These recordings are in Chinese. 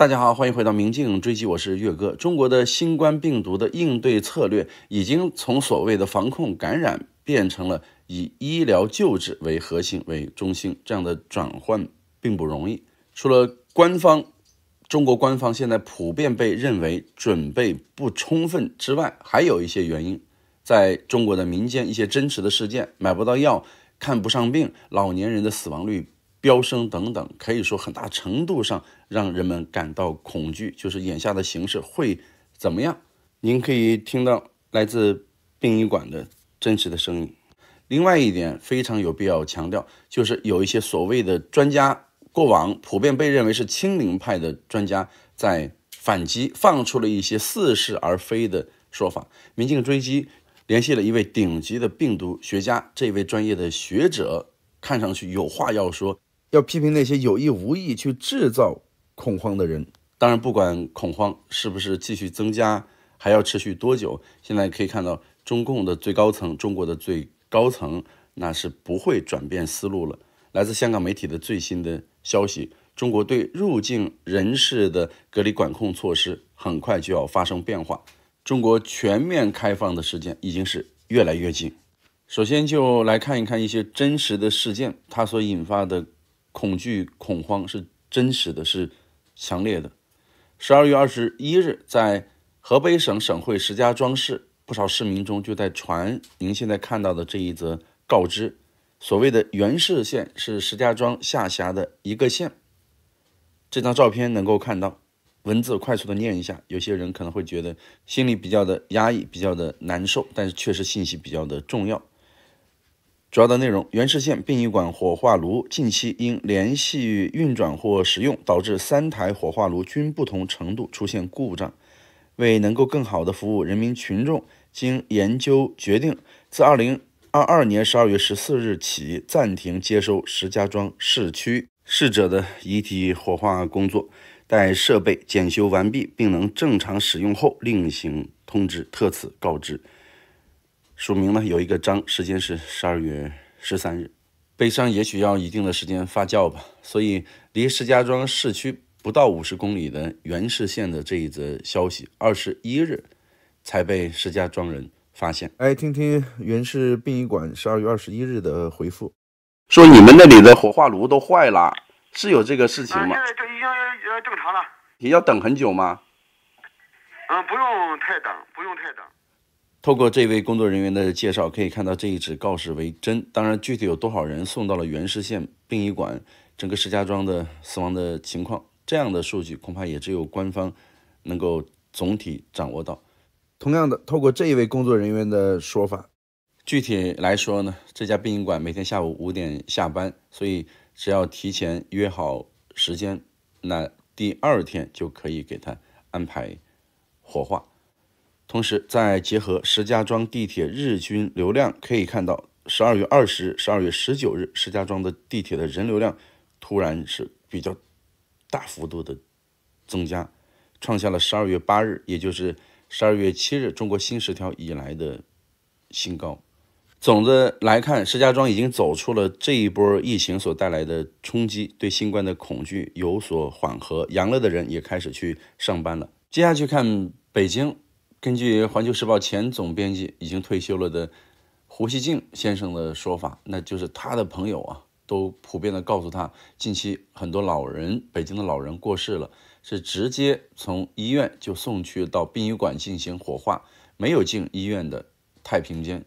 大家好，欢迎回到《明镜追击》，我是岳哥。中国的新冠病毒的应对策略已经从所谓的防控感染变成了以医疗救治为核心为中心，这样的转换并不容易。除了官方，中国官方现在普遍被认为准备不充分之外，还有一些原因。在中国的民间，一些真实的事件，买不到药，看不上病，老年人的死亡率。飙升等等，可以说很大程度上让人们感到恐惧。就是眼下的形势会怎么样？您可以听到来自殡仪馆的真实的声音。另外一点非常有必要强调，就是有一些所谓的专家，过往普遍被认为是清零派的专家，在反击，放出了一些似是而非的说法。民进追击，联系了一位顶级的病毒学家，这位专业的学者看上去有话要说。要批评那些有意无意去制造恐慌的人。当然，不管恐慌是不是继续增加，还要持续多久，现在可以看到中共的最高层、中国的最高层那是不会转变思路了。来自香港媒体的最新的消息，中国对入境人士的隔离管控措施很快就要发生变化，中国全面开放的时间已经是越来越近。首先就来看一看一些真实的事件，它所引发的。恐惧恐慌是真实的，是强烈的。十二月二十一日，在河北省省会石家庄市，不少市民中就在传您现在看到的这一则告知。所谓的元氏县是石家庄下辖的一个县。这张照片能够看到，文字快速的念一下，有些人可能会觉得心里比较的压抑，比较的难受，但是确实信息比较的重要。主要的内容，元氏县殡仪馆火化炉近期因连续运转或使用，导致三台火化炉均不同程度出现故障。为能够更好的服务人民群众，经研究决定，自二零二二年十二月十四日起暂停接收石家庄市区逝者的遗体火化工作，待设备检修完毕并能正常使用后另行通知。特此告知。署名呢有一个章，时间是十二月十三日。悲伤也许要一定的时间发酵吧，所以离石家庄市区不到五十公里的元氏县的这一则消息，二十一日才被石家庄人发现。哎，听听元氏殡仪馆十二月二十一日的回复，说你们那里的火化炉都坏了，是有这个事情吗？现在这已经正常了。也要等很久吗？嗯，不用太等，不用太等。透过这位工作人员的介绍，可以看到这一纸告示为真。当然，具体有多少人送到了元氏县殡仪馆，整个石家庄的死亡的情况，这样的数据恐怕也只有官方能够总体掌握到。同样的，透过这一位工作人员的说法，具体来说呢，这家殡仪馆每天下午五点下班，所以只要提前约好时间，那第二天就可以给他安排火化。同时，再结合石家庄地铁日均流量，可以看到，十二月二十日、十二月十九日，石家庄的地铁的人流量突然是比较大幅度的增加，创下了十二月八日，也就是十二月七日中国新十条以来的新高。总的来看，石家庄已经走出了这一波疫情所带来的冲击，对新冠的恐惧有所缓和，阳了的人也开始去上班了。接下去看北京。根据《环球时报》前总编辑、已经退休了的胡锡进先生的说法，那就是他的朋友啊，都普遍的告诉他，近期很多老人，北京的老人过世了，是直接从医院就送去到殡仪馆进行火化，没有进医院的太平间。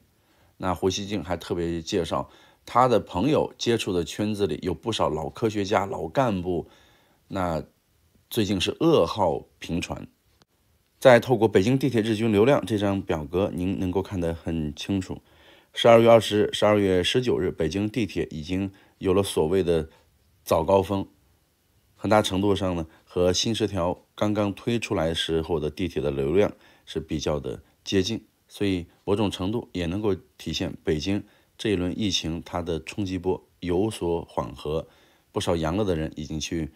那胡锡进还特别介绍，他的朋友接触的圈子里有不少老科学家、老干部，那最近是噩耗频传。再透过北京地铁日均流量这张表格，您能够看得很清楚。十二月二十日、十二月十九日，北京地铁已经有了所谓的早高峰，很大程度上呢，和新十条刚刚推出来时候的地铁的流量是比较的接近，所以某种程度也能够体现北京这一轮疫情它的冲击波有所缓和，不少阳了的人已经去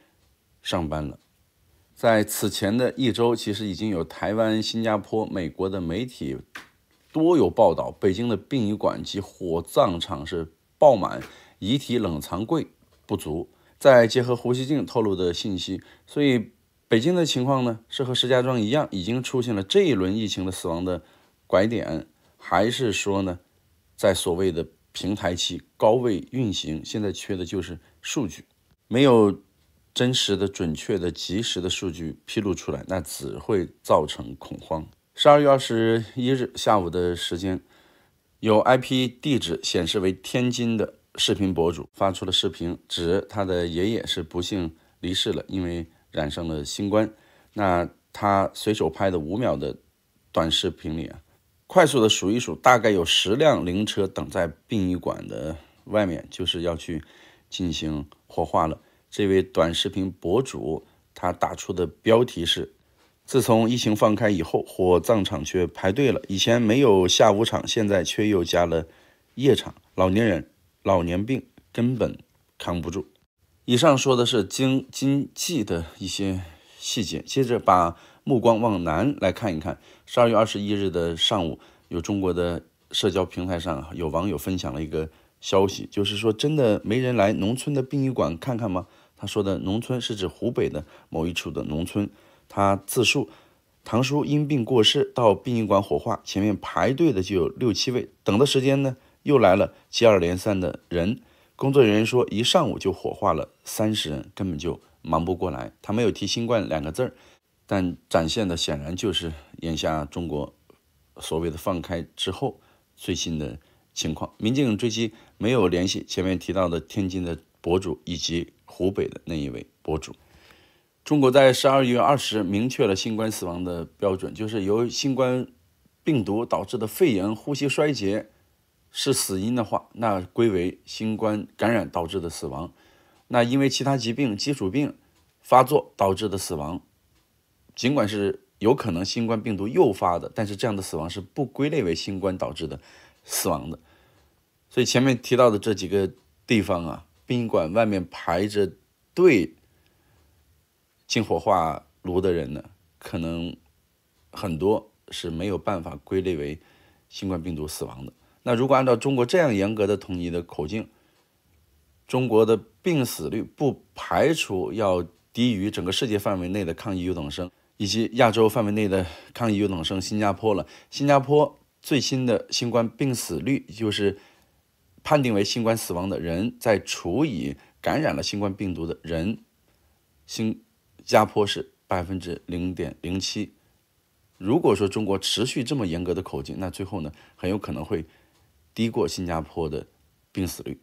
上班了。在此前的一周，其实已经有台湾、新加坡、美国的媒体多有报道，北京的殡仪馆及火葬场是爆满，遗体冷藏柜不足。再结合胡锡进透露的信息，所以北京的情况呢，是和石家庄一样，已经出现了这一轮疫情的死亡的拐点，还是说呢，在所谓的平台期高位运行？现在缺的就是数据，没有。真实的、准确的、及时的数据披露出来，那只会造成恐慌。十二月二十一日下午的时间，有 IP 地址显示为天津的视频博主发出了视频，指他的爷爷是不幸离世了，因为染上了新冠。那他随手拍的五秒的短视频里啊，快速的数一数，大概有十辆灵车等在殡仪馆的外面，就是要去进行火化了。这位短视频博主他打出的标题是：“自从疫情放开以后，火葬场却排队了。以前没有下午场，现在却又加了夜场。老年人、老年病根本扛不住。”以上说的是经经济的一些细节。接着把目光往南来看一看，十二月二十一日的上午，有中国的社交平台上有网友分享了一个。消息就是说，真的没人来农村的殡仪馆看看吗？他说的农村是指湖北的某一处的农村。他自述，堂叔因病过世，到殡仪馆火化，前面排队的就有六七位。等的时间呢，又来了接二连三的人。工作人员说，一上午就火化了三十人，根本就忙不过来。他没有提新冠两个字儿，但展现的显然就是眼下中国所谓的放开之后最新的情况。民警追击。没有联系前面提到的天津的博主以及湖北的那一位博主。中国在十二月二十日明确了新冠死亡的标准，就是由新冠病毒导致的肺炎呼吸衰竭是死因的话，那归为新冠感染导致的死亡。那因为其他疾病基础病发作导致的死亡，尽管是有可能新冠病毒诱发的，但是这样的死亡是不归类为新冠导致的死亡的。所以前面提到的这几个地方啊，宾馆外面排着队进火化炉的人呢，可能很多是没有办法归类为新冠病毒死亡的。那如果按照中国这样严格的统一的口径，中国的病死率不排除要低于整个世界范围内的抗疫优等生，以及亚洲范围内的抗疫优等生新加坡了。新加坡最新的新冠病死率就是。判定为新冠死亡的人，再除以感染了新冠病毒的人，新，新加坡是百分之零点零七。如果说中国持续这么严格的口径，那最后呢，很有可能会低过新加坡的病死率。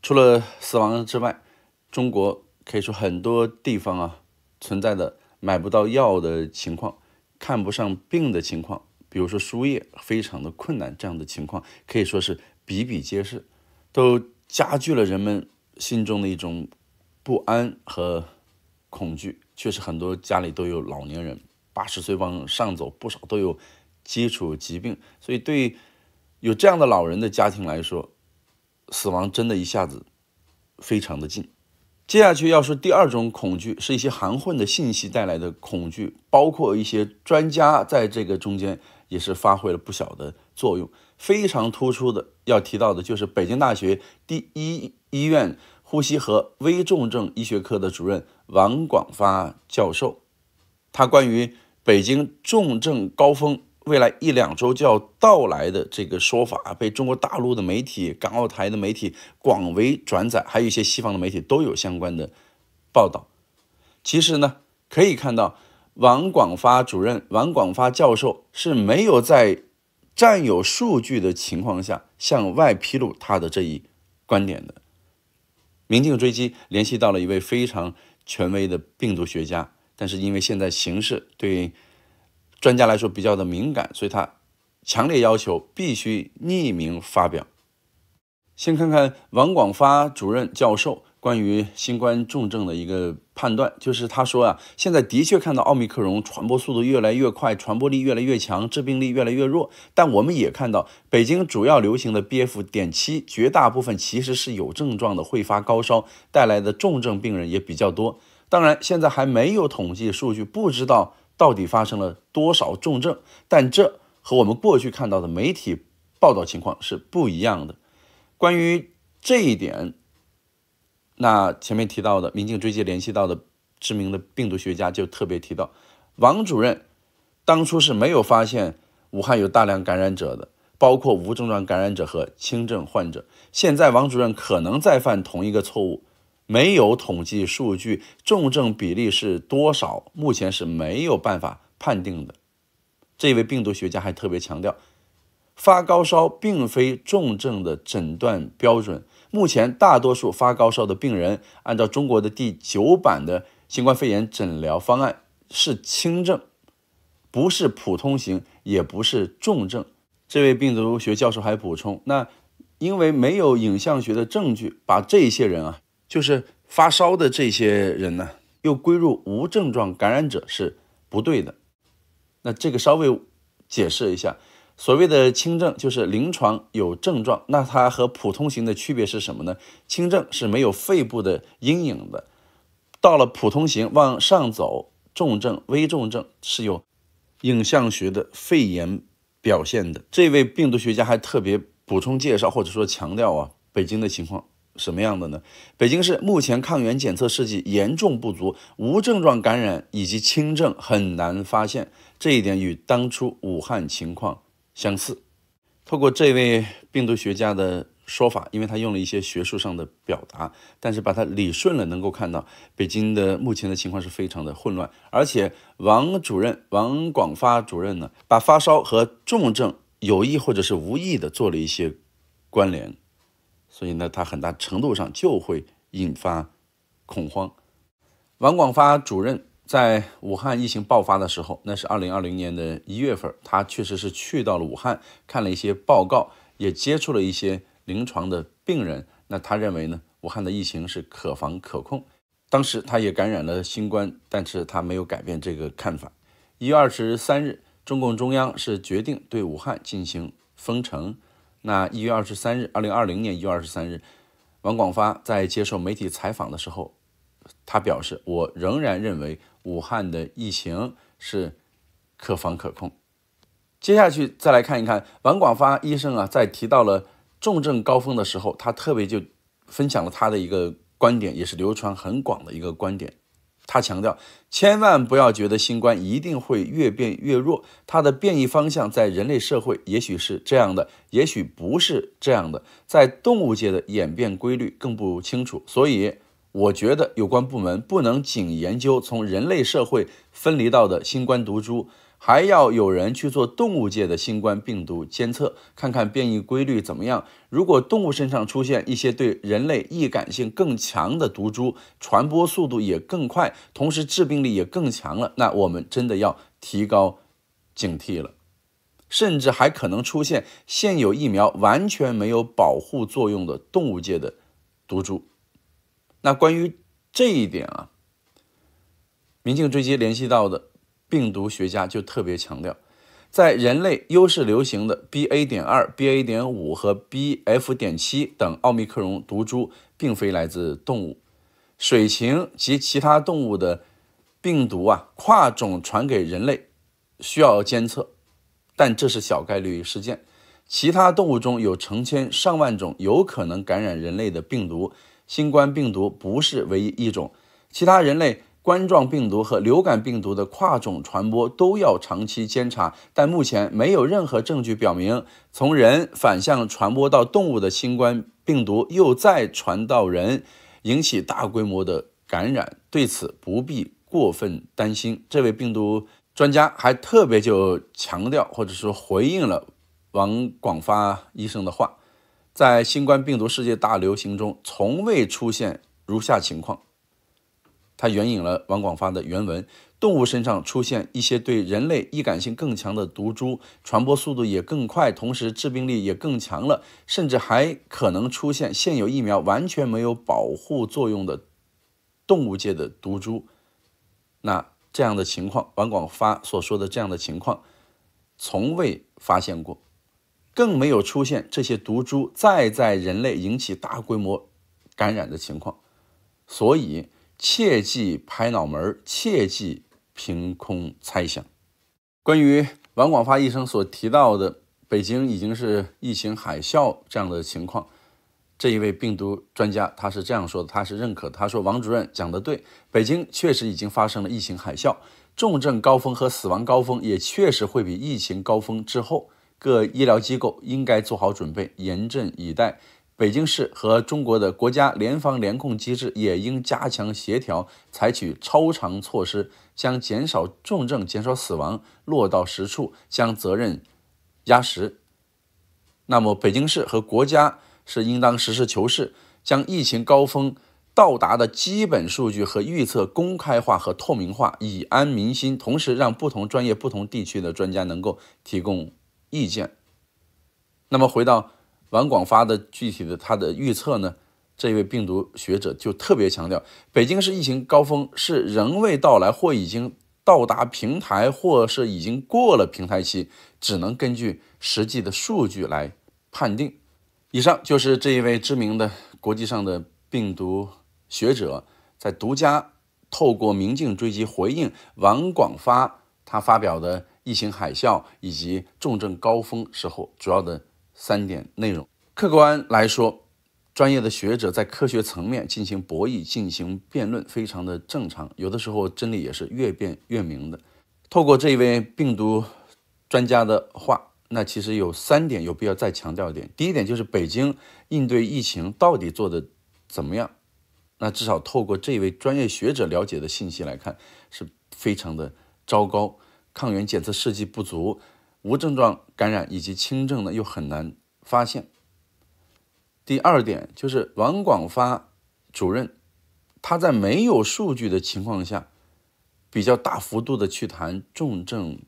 除了死亡之外，中国可以说很多地方啊，存在的买不到药的情况，看不上病的情况，比如说输液非常的困难，这样的情况可以说是比比皆是。都加剧了人们心中的一种不安和恐惧。确实，很多家里都有老年人，八十岁往上走，不少都有基础疾病，所以对有这样的老人的家庭来说，死亡真的一下子非常的近。接下去要说第二种恐惧，是一些含混的信息带来的恐惧，包括一些专家在这个中间也是发挥了不小的。作用非常突出的，要提到的就是北京大学第一医院呼吸和危重症医学科的主任王广发教授，他关于北京重症高峰未来一两周就要到来的这个说法，被中国大陆的媒体、港澳台的媒体广为转载，还有一些西方的媒体都有相关的报道。其实呢，可以看到，王广发主任、王广发教授是没有在。占有数据的情况下，向外披露他的这一观点的《明镜追击》联系到了一位非常权威的病毒学家，但是因为现在形势对专家来说比较的敏感，所以他强烈要求必须匿名发表。先看看王广发主任教授。关于新冠重症的一个判断，就是他说啊，现在的确看到奥密克戎传播速度越来越快，传播力越来越强，致病力越来越弱。但我们也看到，北京主要流行的 BF. 点七，绝大部分其实是有症状的，会发高烧，带来的重症病人也比较多。当然，现在还没有统计数据，不知道到底发生了多少重症。但这和我们过去看到的媒体报道情况是不一样的。关于这一点。那前面提到的民警追击联系到的知名的病毒学家就特别提到，王主任当初是没有发现武汉有大量感染者的，包括无症状感染者和轻症患者。现在王主任可能再犯同一个错误，没有统计数据，重症比例是多少，目前是没有办法判定的。这位病毒学家还特别强调，发高烧并非重症的诊断标准。目前，大多数发高烧的病人，按照中国的第九版的新冠肺炎诊疗方案是轻症，不是普通型，也不是重症。这位病毒学教授还补充，那因为没有影像学的证据，把这些人啊，就是发烧的这些人呢，又归入无症状感染者是不对的。那这个稍微解释一下。所谓的轻症就是临床有症状，那它和普通型的区别是什么呢？轻症是没有肺部的阴影的，到了普通型往上走，重症、危重症是有影像学的肺炎表现的。这位病毒学家还特别补充介绍，或者说强调啊，北京的情况什么样的呢？北京市目前抗原检测试剂严重不足，无症状感染以及轻症很难发现，这一点与当初武汉情况。相似，透过这位病毒学家的说法，因为他用了一些学术上的表达，但是把它理顺了，能够看到北京的目前的情况是非常的混乱，而且王主任王广发主任呢，把发烧和重症有意或者是无意的做了一些关联，所以呢，他很大程度上就会引发恐慌。王广发主任。在武汉疫情爆发的时候，那是二零二零年的一月份，他确实是去到了武汉，看了一些报告，也接触了一些临床的病人。那他认为呢，武汉的疫情是可防可控。当时他也感染了新冠，但是他没有改变这个看法。一月二十三日，中共中央是决定对武汉进行封城。那一月二十三日，二零二零年一月二十三日，王广发在接受媒体采访的时候，他表示：“我仍然认为。”武汉的疫情是可防可控。接下去再来看一看王广发医生啊，在提到了重症高峰的时候，他特别就分享了他的一个观点，也是流传很广的一个观点。他强调，千万不要觉得新冠一定会越变越弱，它的变异方向在人类社会也许是这样的，也许不是这样的，在动物界的演变规律更不清楚，所以。我觉得有关部门不能仅研究从人类社会分离到的新冠毒株，还要有人去做动物界的新冠病毒监测，看看变异规律怎么样。如果动物身上出现一些对人类易感性更强的毒株，传播速度也更快，同时致病力也更强了，那我们真的要提高警惕了，甚至还可能出现现有疫苗完全没有保护作用的动物界的毒株。那关于这一点啊，民进追击联系到的病毒学家就特别强调，在人类优势流行的 BA. 点二、BA. 点五和 BF. 点七等奥密克戎毒株，并非来自动物。水禽及其他动物的病毒啊，跨种传给人类需要监测，但这是小概率事件。其他动物中有成千上万种有可能感染人类的病毒。新冠病毒不是唯一一种，其他人类冠状病毒和流感病毒的跨种传播都要长期监察，但目前没有任何证据表明从人反向传播到动物的新冠病毒又再传到人，引起大规模的感染。对此不必过分担心。这位病毒专家还特别就强调或者说回应了王广发医生的话。在新冠病毒世界大流行中，从未出现如下情况。他援引了王广发的原文：动物身上出现一些对人类易感性更强的毒株，传播速度也更快，同时致病力也更强了，甚至还可能出现现有疫苗完全没有保护作用的动物界的毒株。那这样的情况，王广发所说的这样的情况，从未发现过。更没有出现这些毒株再在人类引起大规模感染的情况，所以切忌拍脑门儿，切忌凭空猜想。关于王广发医生所提到的北京已经是疫情海啸这样的情况，这一位病毒专家他是这样说的，他是认可，他说王主任讲的对，北京确实已经发生了疫情海啸，重症高峰和死亡高峰也确实会比疫情高峰之后。各医疗机构应该做好准备，严阵以待。北京市和中国的国家联防联控机制也应加强协调，采取超常措施，将减少重症、减少死亡落到实处，将责任压实。那么，北京市和国家是应当实事求是，将疫情高峰到达的基本数据和预测公开化和透明化，以安民心。同时，让不同专业、不同地区的专家能够提供。意见。那么回到王广发的具体的他的预测呢？这位病毒学者就特别强调，北京市疫情高峰是仍未到来，或已经到达平台，或是已经过了平台期，只能根据实际的数据来判定。以上就是这一位知名的国际上的病毒学者在独家透过明镜追击回应王广发他发表的。疫情海啸以及重症高峰时候主要的三点内容。客观来说，专业的学者在科学层面进行博弈、进行辩论，非常的正常。有的时候，真理也是越辩越明的。透过这一位病毒专家的话，那其实有三点有必要再强调一点。第一点就是北京应对疫情到底做的怎么样？那至少透过这位专业学者了解的信息来看，是非常的糟糕。抗原检测试剂不足，无症状感染以及轻症呢又很难发现。第二点就是王广发主任，他在没有数据的情况下，比较大幅度的去谈重症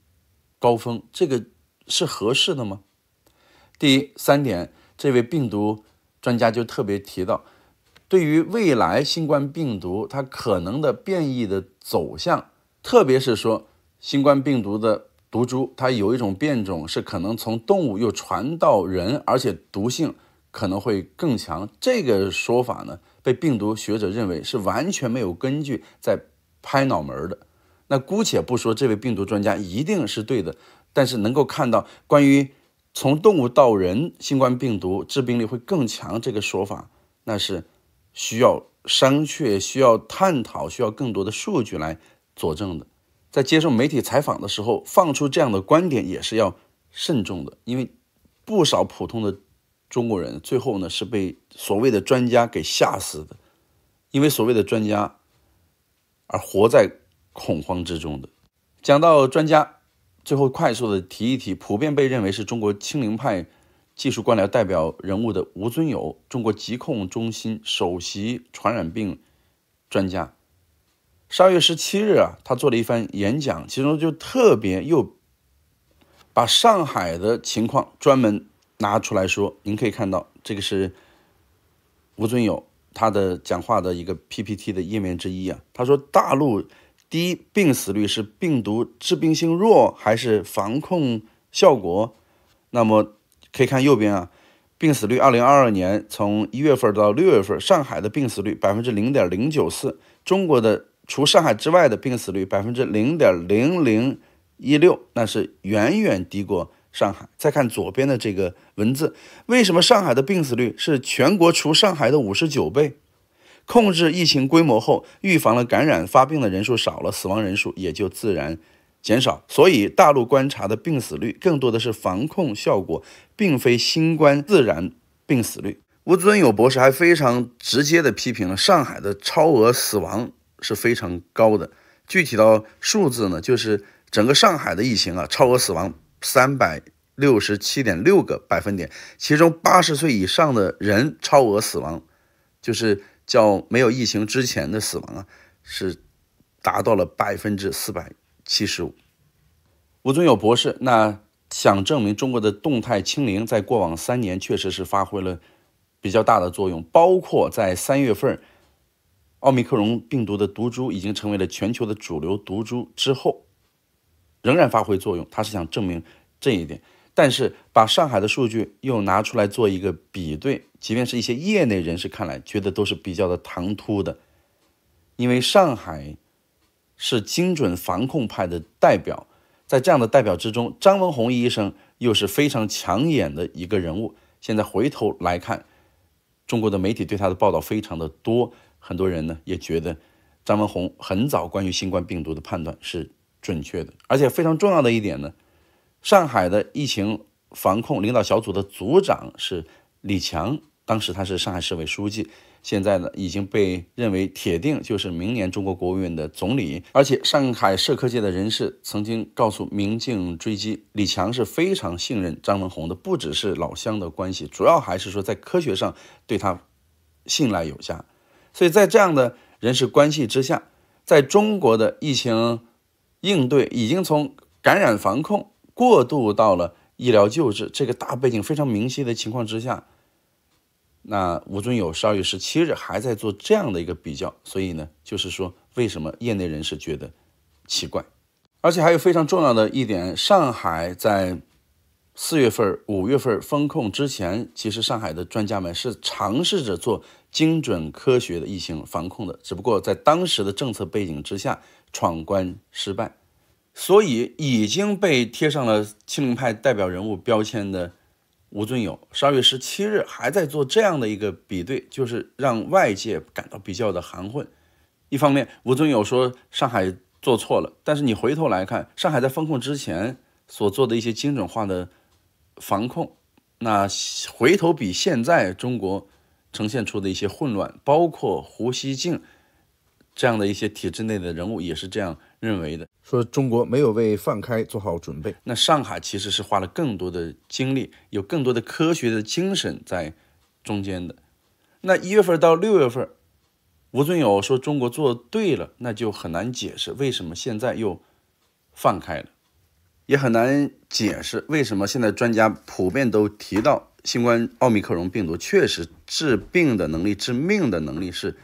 高峰，这个是合适的吗？第三点，这位病毒专家就特别提到，对于未来新冠病毒它可能的变异的走向，特别是说。新冠病毒的毒株，它有一种变种是可能从动物又传到人，而且毒性可能会更强。这个说法呢，被病毒学者认为是完全没有根据，在拍脑门的。那姑且不说这位病毒专家一定是对的，但是能够看到关于从动物到人新冠病毒致病力会更强这个说法，那是需要商榷、需要探讨、需要更多的数据来佐证的。在接受媒体采访的时候，放出这样的观点也是要慎重的，因为不少普通的中国人最后呢是被所谓的专家给吓死的，因为所谓的专家而活在恐慌之中的。讲到专家，最后快速的提一提，普遍被认为是中国清零派技术官僚代表人物的吴尊友，中国疾控中心首席传染病专家。十二月十七日啊，他做了一番演讲，其中就特别又把上海的情况专门拿出来说。您可以看到，这个是吴尊友他的讲话的一个 PPT 的页面之一啊。他说，大陆低病死率是病毒致病性弱还是防控效果？那么可以看右边啊，病死率，二零二二年从一月份到六月份，上海的病死率百分之零点零九四，中国的。除上海之外的病死率百分之零点零零一六，那是远远低过上海。再看左边的这个文字，为什么上海的病死率是全国除上海的五十九倍？控制疫情规模后，预防了感染发病的人数少了，死亡人数也就自然减少。所以大陆观察的病死率更多的是防控效果，并非新冠自然病死率。吴尊友博士还非常直接地批评了上海的超额死亡。是非常高的，具体到数字呢，就是整个上海的疫情啊，超额死亡三百六十七点六个百分点，其中八十岁以上的人超额死亡，就是叫没有疫情之前的死亡啊，是达到了百分之四百七十五。吴尊友博士那想证明中国的动态清零在过往三年确实是发挥了比较大的作用，包括在三月份。奥密克戎病毒的毒株已经成为了全球的主流毒株之后，仍然发挥作用。他是想证明这一点，但是把上海的数据又拿出来做一个比对，即便是一些业内人士看来，觉得都是比较的唐突的。因为上海是精准防控派的代表，在这样的代表之中，张文宏医生又是非常抢眼的一个人物。现在回头来看，中国的媒体对他的报道非常的多。很多人呢也觉得，张文宏很早关于新冠病毒的判断是准确的，而且非常重要的一点呢，上海的疫情防控领导小组的组长是李强，当时他是上海市委书记，现在呢已经被认为铁定就是明年中国国务院的总理。而且上海社科界的人士曾经告诉《明镜追击》，李强是非常信任张文宏的，不只是老乡的关系，主要还是说在科学上对他信赖有加。所以在这样的人事关系之下，在中国的疫情应对已经从感染防控过渡到了医疗救治这个大背景非常明晰的情况之下，那吴尊友十二月十七日还在做这样的一个比较，所以呢，就是说为什么业内人士觉得奇怪，而且还有非常重要的一点，上海在。四月份、五月份封控之前，其实上海的专家们是尝试着做精准科学的疫情防控的，只不过在当时的政策背景之下闯关失败，所以已经被贴上了“清零派”代表人物标签的吴尊友，十二月十七日还在做这样的一个比对，就是让外界感到比较的含混。一方面，吴尊友说上海做错了，但是你回头来看，上海在封控之前所做的一些精准化的。防控，那回头比现在中国呈现出的一些混乱，包括胡锡进这样的一些体制内的人物也是这样认为的，说中国没有为放开做好准备。那上海其实是花了更多的精力，有更多的科学的精神在中间的。那一月份到六月份，吴尊友说中国做对了，那就很难解释为什么现在又放开了。也很难解释为什么现在专家普遍都提到，新冠奥密克戎病毒确实治病的能力、致命的能力是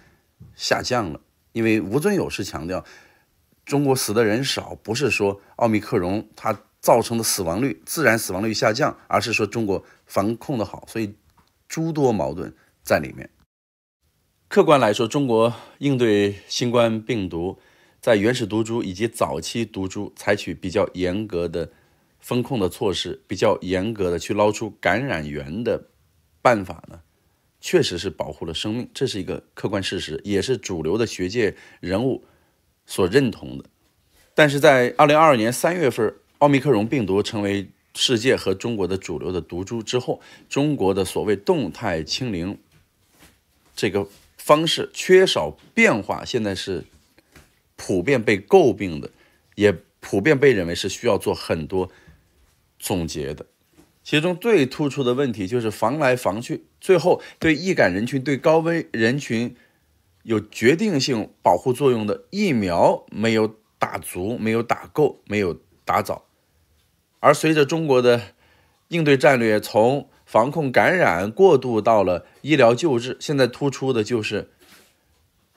下降了。因为吴尊友是强调，中国死的人少，不是说奥密克戎它造成的死亡率、自然死亡率下降，而是说中国防控的好，所以诸多矛盾在里面。客观来说，中国应对新冠病毒。在原始毒株以及早期毒株，采取比较严格的封控的措施，比较严格的去捞出感染源的办法呢，确实是保护了生命，这是一个客观事实，也是主流的学界人物所认同的。但是在二零二二年三月份，奥密克戎病毒成为世界和中国的主流的毒株之后，中国的所谓动态清零这个方式缺少变化，现在是。普遍被诟病的，也普遍被认为是需要做很多总结的。其中最突出的问题就是防来防去，最后对易感人群、对高危人群有决定性保护作用的疫苗没有打足、没有打够、没有打早。而随着中国的应对战略从防控感染过渡到了医疗救治，现在突出的就是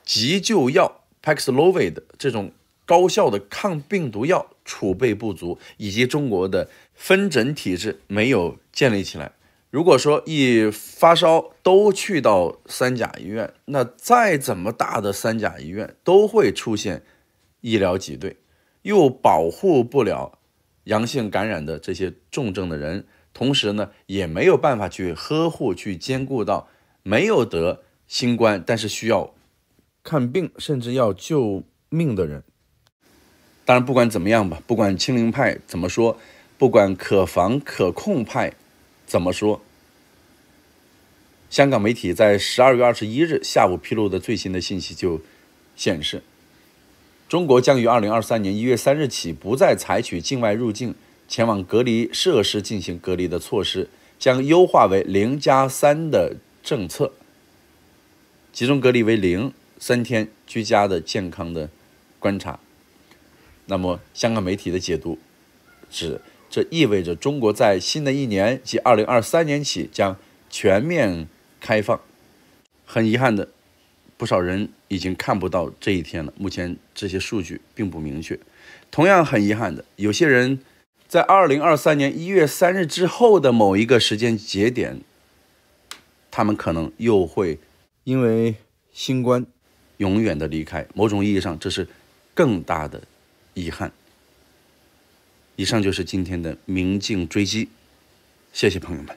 急救药。Paxlovid 这种高效的抗病毒药储备不足，以及中国的分诊体制没有建立起来。如果说一发烧都去到三甲医院，那再怎么大的三甲医院都会出现医疗挤兑，又保护不了阳性感染的这些重症的人，同时呢也没有办法去呵护、去兼顾到没有得新冠但是需要。看病甚至要救命的人，当然不管怎么样吧，不管清零派怎么说，不管可防可控派怎么说，香港媒体在十二月二十一日下午披露的最新的信息就显示，中国将于二零二三年一月三日起不再采取境外入境前往隔离设施进行隔离的措施，将优化为零加三的政策，集中隔离为零。三天居家的健康的观察，那么香港媒体的解读指这意味着中国在新的一年即二零二三年起将全面开放。很遗憾的，不少人已经看不到这一天了。目前这些数据并不明确。同样很遗憾的，有些人在二零二三年一月三日之后的某一个时间节点，他们可能又会因为新冠。永远的离开，某种意义上，这是更大的遗憾。以上就是今天的明镜追击，谢谢朋友们。